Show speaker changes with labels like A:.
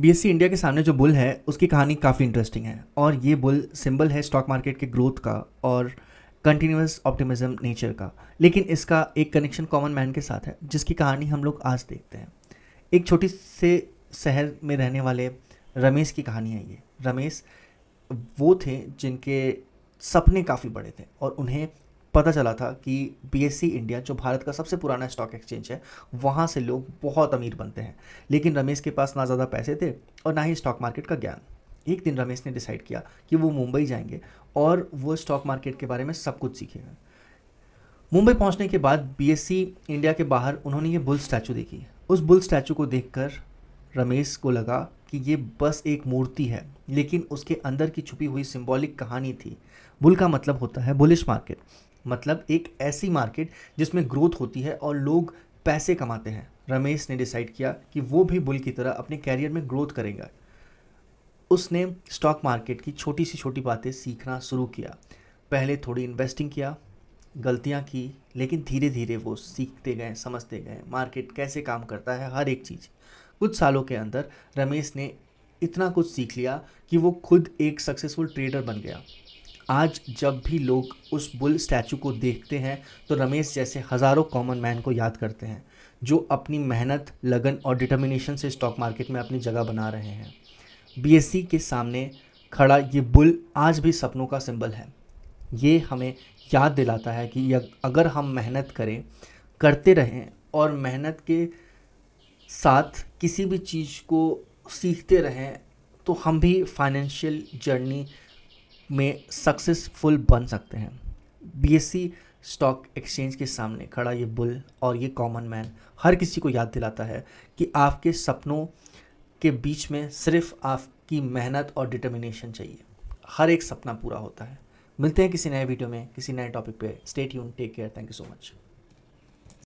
A: BSc India के सामने जो बुल है उसकी कहानी काफ़ी इंटरेस्टिंग है और ये बुल सिंबल है स्टॉक मार्केट के ग्रोथ का और कंटिन्यूस ऑप्टिमिज्म नेचर का लेकिन इसका एक कनेक्शन कॉमन मैन के साथ है जिसकी कहानी हम लोग आज देखते हैं एक छोटी से शहर में रहने वाले रमेश की कहानी है ये रमेश वो थे जिनके सपने काफ़ी बड़े थे और उन्हें पता चला था कि सी इंडिया जो भारत का सबसे पुराना स्टॉक एक्सचेंज है वहाँ से लोग बहुत अमीर बनते हैं लेकिन रमेश के पास ना ज़्यादा पैसे थे और ना ही स्टॉक मार्केट का ज्ञान एक दिन रमेश ने डिसाइड किया कि वो मुंबई जाएंगे और वो स्टॉक मार्केट के बारे में सब कुछ सीखेगा मुंबई पहुंचने के बाद सी इंडिया के बाहर उन्होंने ये बुल स्टैचू देखी उस बुल स्टैचू को देखकर रमेश को लगा कि ये बस एक मूर्ति है लेकिन उसके अंदर की छुपी हुई सिंबॉलिक कहानी थी बुल का मतलब होता है बुलिश मार्केट मतलब एक ऐसी मार्केट जिसमें ग्रोथ होती है और लोग पैसे कमाते हैं रमेश ने डिसाइड किया कि वो भी बुल की तरह अपने कैरियर में ग्रोथ करेगा उसने स्टॉक मार्केट की छोटी सी छोटी बातें सीखना शुरू किया पहले थोड़ी इन्वेस्टिंग किया गलतियाँ की लेकिन धीरे धीरे वो सीखते गए समझते गए मार्केट कैसे काम करता है हर एक चीज़ कुछ सालों के अंदर रमेश ने इतना कुछ सीख लिया कि वो खुद एक सक्सेसफुल ट्रेडर बन गया आज जब भी लोग उस बुल स्टैचू को देखते हैं तो रमेश जैसे हज़ारों कॉमन मैन को याद करते हैं जो अपनी मेहनत लगन और डिटर्मिनेशन से स्टॉक मार्केट में अपनी जगह बना रहे हैं बीएससी के सामने खड़ा ये बुल आज भी सपनों का सिंबल है ये हमें याद दिलाता है कि अगर हम मेहनत करें करते रहें और मेहनत के साथ किसी भी चीज़ को सीखते रहें तो हम भी फाइनेंशियल जर्नी में सक्सेसफुल बन सकते हैं बीएससी स्टॉक एक्सचेंज के सामने खड़ा ये बुल और ये कॉमन मैन हर किसी को याद दिलाता है कि आपके सपनों के बीच में सिर्फ आपकी मेहनत और डिटर्मिनेशन चाहिए हर एक सपना पूरा होता है मिलते हैं किसी नए वीडियो में किसी नए टॉपिक पे स्टेट यून take care thank you so much